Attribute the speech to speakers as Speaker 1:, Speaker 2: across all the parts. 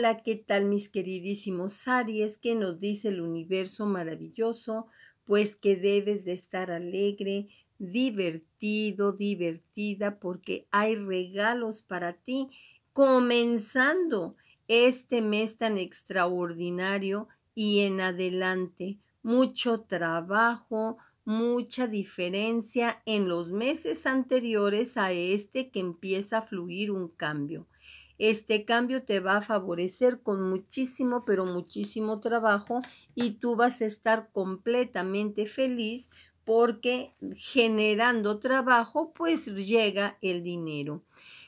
Speaker 1: Hola, ¿qué tal mis queridísimos Aries? que nos dice el universo maravilloso? Pues que debes de estar alegre, divertido, divertida, porque hay regalos para ti, comenzando este mes tan extraordinario y en adelante. Mucho trabajo, mucha diferencia en los meses anteriores a este que empieza a fluir un cambio este cambio te va a favorecer con muchísimo, pero muchísimo trabajo y tú vas a estar completamente feliz porque generando trabajo pues llega el dinero.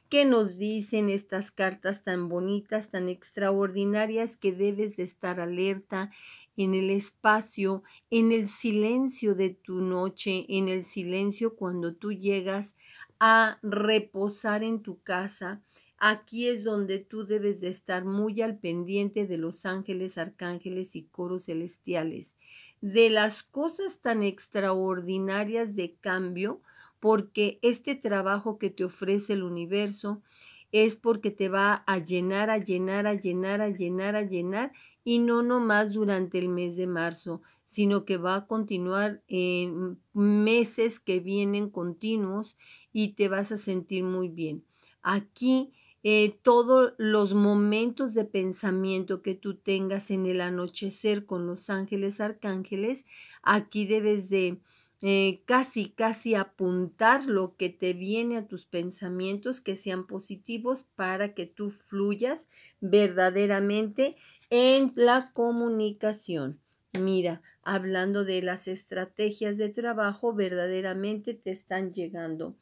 Speaker 1: ¿Qué nos dicen estas cartas tan bonitas, tan extraordinarias que debes de estar alerta en el espacio, en el silencio de tu noche, en el silencio cuando tú llegas a reposar en tu casa? Aquí es donde tú debes de estar muy al pendiente de los ángeles, arcángeles y coros celestiales, de las cosas tan extraordinarias de cambio, porque este trabajo que te ofrece el universo es porque te va a llenar, a llenar, a llenar, a llenar, a llenar, y no nomás durante el mes de marzo, sino que va a continuar en meses que vienen continuos y te vas a sentir muy bien. Aquí eh, todos los momentos de pensamiento que tú tengas en el anochecer con los ángeles arcángeles, aquí debes de eh, casi, casi apuntar lo que te viene a tus pensamientos que sean positivos para que tú fluyas verdaderamente en la comunicación. Mira, hablando de las estrategias de trabajo, verdaderamente te están llegando.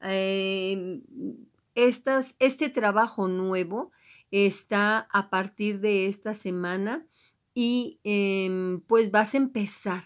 Speaker 1: Em, este trabajo nuevo está a partir de esta semana y em, pues vas a empezar,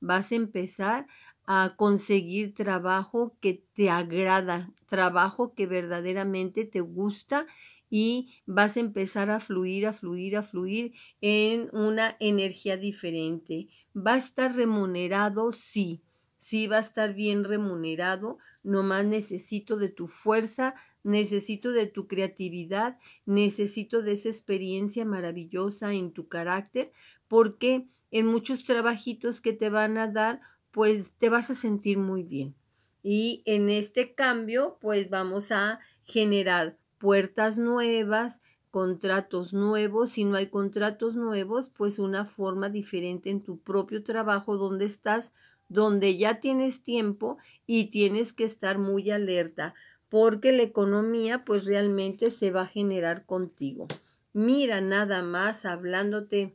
Speaker 1: vas a empezar a conseguir trabajo que te agrada, trabajo que verdaderamente te gusta y vas a empezar a fluir, a fluir, a fluir en una energía diferente. ¿Va a estar remunerado? Sí, sí va a estar bien remunerado, nomás necesito de tu fuerza, Necesito de tu creatividad, necesito de esa experiencia maravillosa en tu carácter, porque en muchos trabajitos que te van a dar, pues te vas a sentir muy bien. Y en este cambio, pues vamos a generar puertas nuevas, contratos nuevos. Si no hay contratos nuevos, pues una forma diferente en tu propio trabajo donde estás, donde ya tienes tiempo y tienes que estar muy alerta porque la economía pues realmente se va a generar contigo. Mira nada más hablándote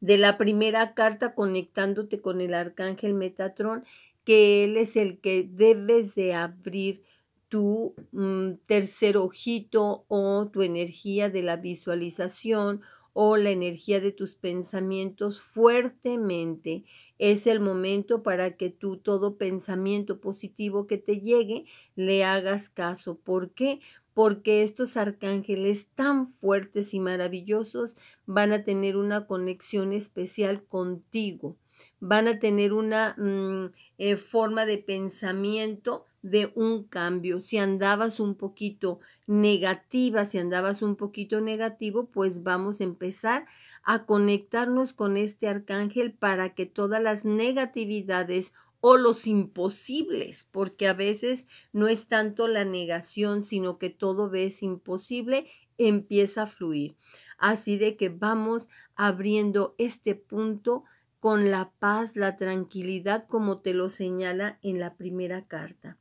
Speaker 1: de la primera carta conectándote con el arcángel Metatrón, que él es el que debes de abrir tu mm, tercer ojito o tu energía de la visualización o la energía de tus pensamientos fuertemente. Es el momento para que tú todo pensamiento positivo que te llegue le hagas caso. ¿Por qué? Porque estos arcángeles tan fuertes y maravillosos van a tener una conexión especial contigo. Van a tener una mm, eh, forma de pensamiento de un cambio. Si andabas un poquito negativa, si andabas un poquito negativo, pues vamos a empezar a conectarnos con este arcángel para que todas las negatividades o los imposibles, porque a veces no es tanto la negación, sino que todo ves imposible, empieza a fluir. Así de que vamos abriendo este punto con la paz, la tranquilidad, como te lo señala en la primera carta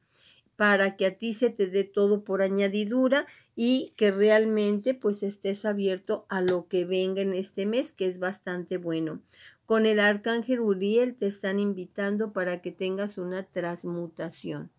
Speaker 1: para que a ti se te dé todo por añadidura y que realmente pues estés abierto a lo que venga en este mes, que es bastante bueno. Con el arcángel Uriel te están invitando para que tengas una transmutación.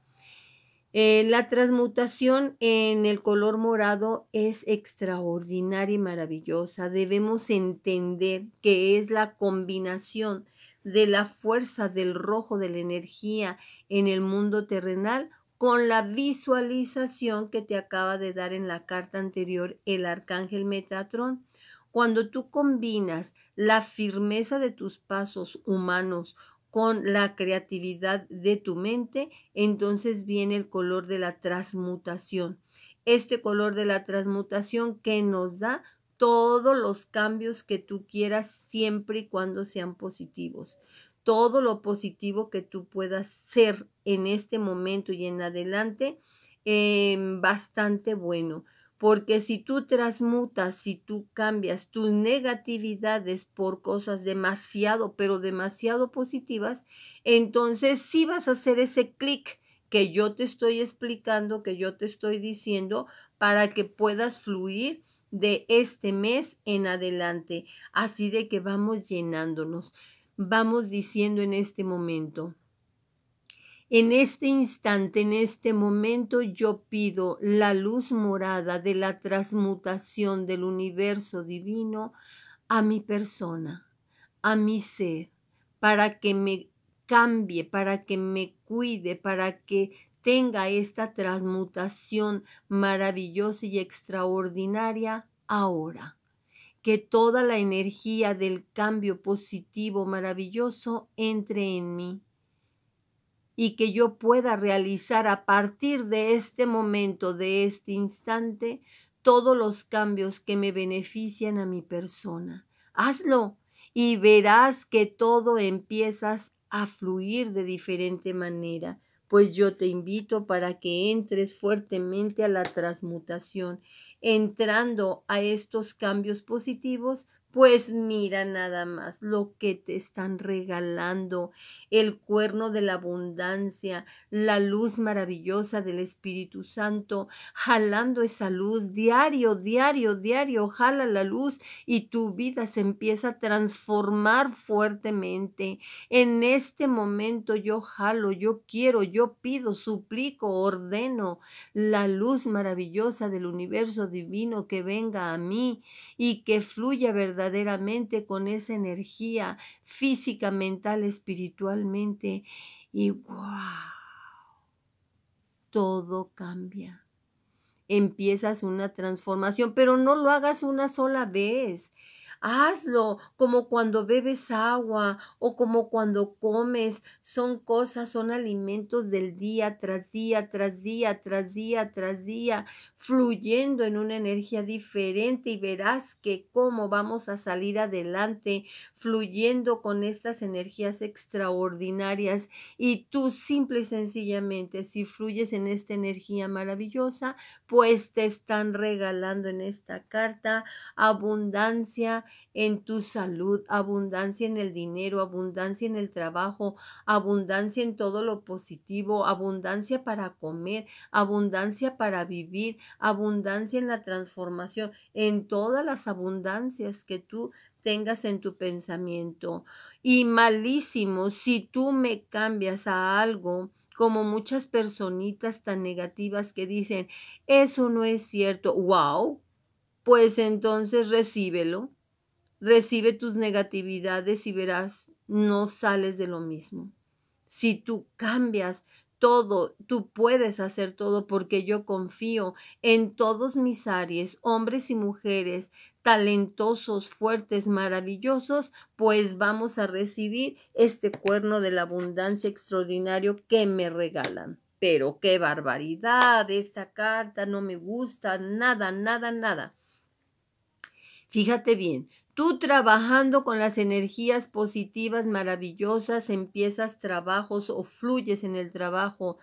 Speaker 1: Eh, la transmutación en el color morado es extraordinaria y maravillosa. Debemos entender que es la combinación de la fuerza del rojo de la energía en el mundo terrenal con la visualización que te acaba de dar en la carta anterior el arcángel Metatrón. Cuando tú combinas la firmeza de tus pasos humanos con la creatividad de tu mente, entonces viene el color de la transmutación. Este color de la transmutación que nos da todos los cambios que tú quieras siempre y cuando sean positivos todo lo positivo que tú puedas ser en este momento y en adelante em, bastante bueno. Porque si tú transmutas, si tú cambias tus negatividades por cosas demasiado, pero demasiado positivas, entonces sí vas a hacer ese clic que yo te estoy explicando, que yo te estoy diciendo, para que puedas fluir de este mes en adelante. Así de que vamos llenándonos vamos diciendo en este momento. En este instante, en este momento, yo pido la luz morada de la transmutación del universo divino a mi persona, a mi ser, para que me cambie, para que me cuide, para que tenga esta transmutación maravillosa y extraordinaria ahora que toda la energía del cambio positivo maravilloso entre en mí y que yo pueda realizar a partir de este momento, de este instante, todos los cambios que me benefician a mi persona. Hazlo y verás que todo empiezas a fluir de diferente manera, pues yo te invito para que entres fuertemente a la transmutación entrando a estos cambios positivos pues mira nada más lo que te están regalando, el cuerno de la abundancia, la luz maravillosa del Espíritu Santo, jalando esa luz diario, diario, diario, jala la luz y tu vida se empieza a transformar fuertemente. En este momento yo jalo, yo quiero, yo pido, suplico, ordeno la luz maravillosa del universo divino que venga a mí y que fluya verdaderamente verdaderamente con esa energía física, mental, espiritualmente. Y wow, todo cambia. Empiezas una transformación, pero no lo hagas una sola vez Hazlo como cuando bebes agua o como cuando comes. Son cosas, son alimentos del día tras día, tras día, tras día, tras día, fluyendo en una energía diferente y verás que cómo vamos a salir adelante fluyendo con estas energías extraordinarias y tú simple y sencillamente si fluyes en esta energía maravillosa, pues te están regalando en esta carta abundancia, en tu salud, abundancia en el dinero, abundancia en el trabajo, abundancia en todo lo positivo, abundancia para comer, abundancia para vivir, abundancia en la transformación, en todas las abundancias que tú tengas en tu pensamiento. Y malísimo, si tú me cambias a algo, como muchas personitas tan negativas que dicen, eso no es cierto, wow, pues entonces recíbelo Recibe tus negatividades y verás, no sales de lo mismo. Si tú cambias todo, tú puedes hacer todo porque yo confío en todos mis Aries, hombres y mujeres, talentosos, fuertes, maravillosos, pues vamos a recibir este cuerno de la abundancia extraordinario que me regalan. Pero qué barbaridad, esta carta no me gusta, nada, nada, nada. Fíjate bien, Tú trabajando con las energías positivas maravillosas, empiezas trabajos o fluyes en el trabajo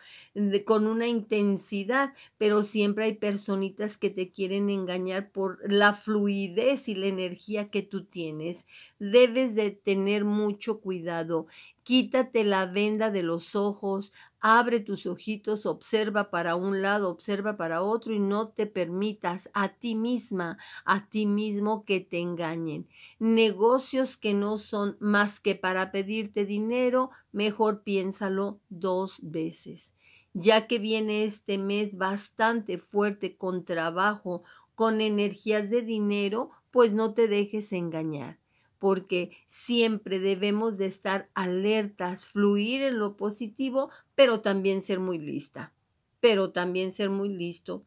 Speaker 1: con una intensidad, pero siempre hay personitas que te quieren engañar por la fluidez y la energía que tú tienes. Debes de tener mucho cuidado. Quítate la venda de los ojos, Abre tus ojitos, observa para un lado, observa para otro y no te permitas a ti misma, a ti mismo que te engañen. Negocios que no son más que para pedirte dinero, mejor piénsalo dos veces. Ya que viene este mes bastante fuerte con trabajo, con energías de dinero, pues no te dejes engañar porque siempre debemos de estar alertas, fluir en lo positivo, pero también ser muy lista, pero también ser muy listo.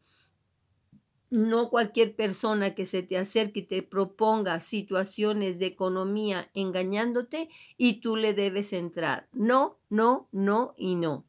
Speaker 1: No cualquier persona que se te acerque y te proponga situaciones de economía engañándote y tú le debes entrar. No, no, no y no.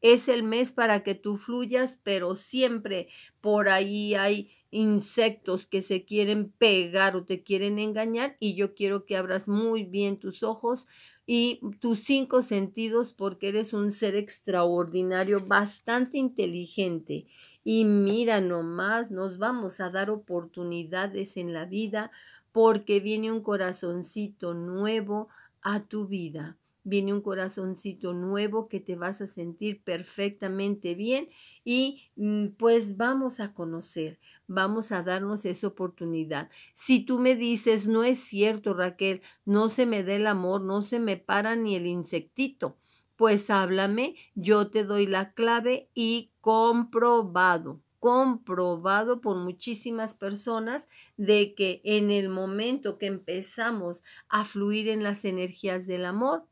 Speaker 1: Es el mes para que tú fluyas, pero siempre por ahí hay insectos que se quieren pegar o te quieren engañar y yo quiero que abras muy bien tus ojos y tus cinco sentidos porque eres un ser extraordinario, bastante inteligente. Y mira nomás, nos vamos a dar oportunidades en la vida porque viene un corazoncito nuevo a tu vida viene un corazoncito nuevo que te vas a sentir perfectamente bien y mm, pues vamos a conocer, vamos a darnos esa oportunidad. Si tú me dices, no es cierto Raquel, no se me dé el amor, no se me para ni el insectito, pues háblame, yo te doy la clave y comprobado comprobado por muchísimas personas de que en el momento que empezamos a fluir en las energías del amor,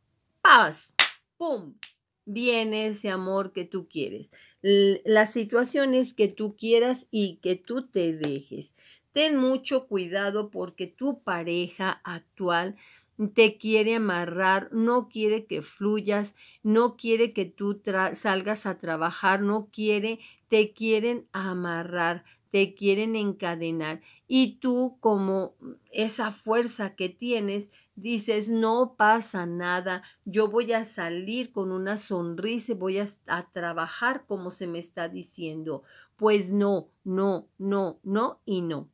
Speaker 1: ¡pum! Viene ese amor que tú quieres. Las situaciones que tú quieras y que tú te dejes. Ten mucho cuidado porque tu pareja actual te quiere amarrar, no quiere que fluyas, no quiere que tú salgas a trabajar, no quiere, te quieren amarrar te quieren encadenar y tú como esa fuerza que tienes dices, no pasa nada, yo voy a salir con una sonrisa, voy a, a trabajar como se me está diciendo. Pues no, no, no, no y no.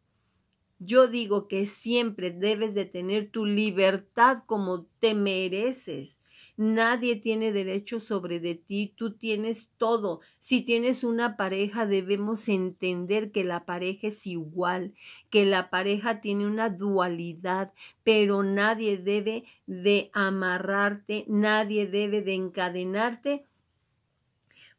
Speaker 1: Yo digo que siempre debes de tener tu libertad como te mereces Nadie tiene derecho sobre de ti, tú tienes todo. Si tienes una pareja, debemos entender que la pareja es igual, que la pareja tiene una dualidad, pero nadie debe de amarrarte, nadie debe de encadenarte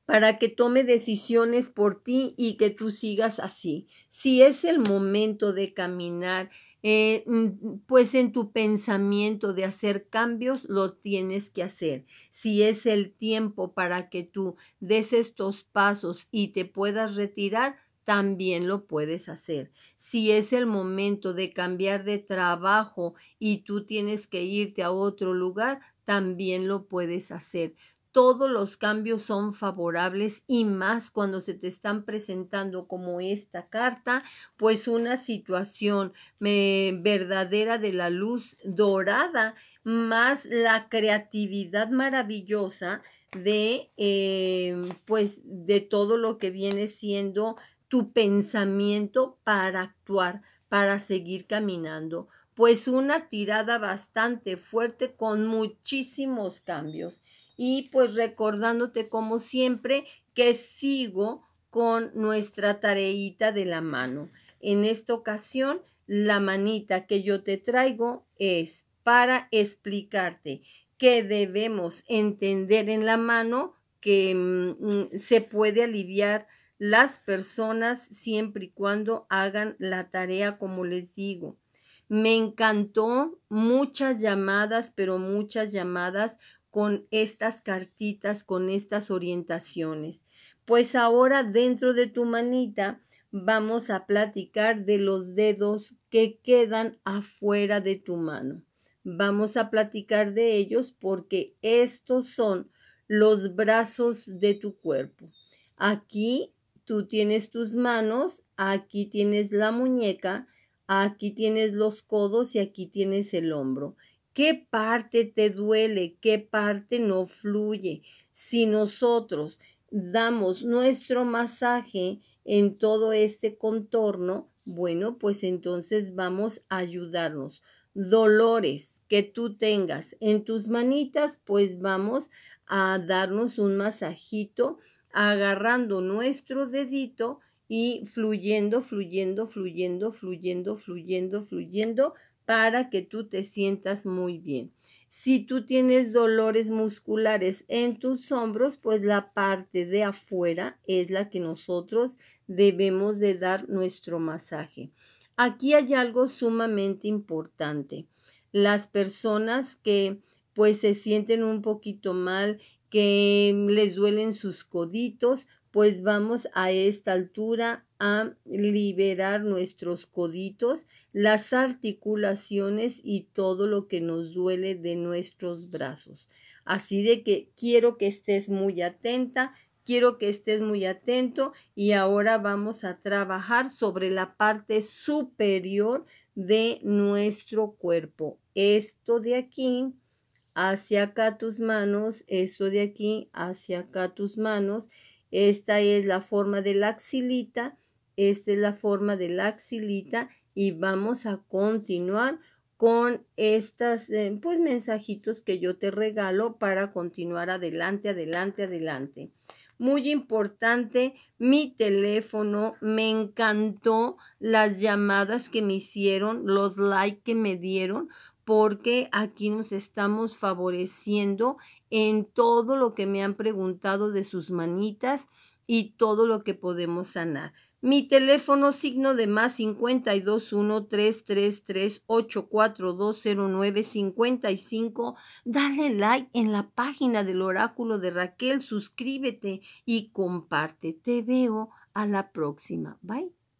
Speaker 1: para que tome decisiones por ti y que tú sigas así. Si es el momento de caminar eh, mm, pues en tu pensamiento de hacer cambios lo tienes que hacer. Si es el tiempo para que tú des estos pasos y te puedas retirar, también lo puedes hacer. Si es el momento de cambiar de trabajo y tú tienes que irte a otro lugar, también lo puedes hacer todos los cambios son favorables y más cuando se te están presentando como esta carta, pues una situación verdadera de la luz dorada, más la creatividad maravillosa de, eh, pues, de todo lo que viene siendo tu pensamiento para actuar, para seguir caminando pues una tirada bastante fuerte con muchísimos cambios y pues recordándote como siempre que sigo con nuestra tareita de la mano. En esta ocasión, la manita que yo te traigo es para explicarte que debemos entender en la mano que mm, se puede aliviar las personas siempre y cuando hagan la tarea como les digo. Me encantó muchas llamadas, pero muchas llamadas con estas cartitas, con estas orientaciones. Pues ahora dentro de tu manita vamos a platicar de los dedos que quedan afuera de tu mano. Vamos a platicar de ellos porque estos son los brazos de tu cuerpo. Aquí tú tienes tus manos, aquí tienes la muñeca, aquí tienes los codos y aquí tienes el hombro. ¿Qué parte te duele? ¿Qué parte no fluye? Si nosotros damos nuestro masaje en todo este contorno, bueno, pues entonces vamos a ayudarnos. Dolores que tú tengas en tus manitas, pues vamos a darnos un masajito agarrando nuestro dedito y fluyendo, fluyendo, fluyendo, fluyendo, fluyendo, fluyendo, fluyendo para que tú te sientas muy bien. Si tú tienes dolores musculares en tus hombros, pues la parte de afuera es la que nosotros debemos de dar nuestro masaje. Aquí hay algo sumamente importante. Las personas que pues se sienten un poquito mal, que les duelen sus coditos, pues vamos a esta altura a liberar nuestros coditos, las articulaciones y todo lo que nos duele de nuestros brazos. Así de que quiero que estés muy atenta, quiero que estés muy atento y ahora vamos a trabajar sobre la parte superior de nuestro cuerpo. Esto de aquí hacia acá tus manos, esto de aquí hacia acá tus manos esta es la forma de la axilita, esta es la forma de la axilita y vamos a continuar con estas eh, pues mensajitos que yo te regalo para continuar adelante, adelante, adelante. Muy importante, mi teléfono, me encantó las llamadas que me hicieron, los likes que me dieron, porque aquí nos estamos favoreciendo en todo lo que me han preguntado de sus manitas y todo lo que podemos sanar. Mi teléfono signo de más 521 333 84209 Dale like en la página del oráculo de Raquel, suscríbete y comparte. Te veo a la próxima. Bye.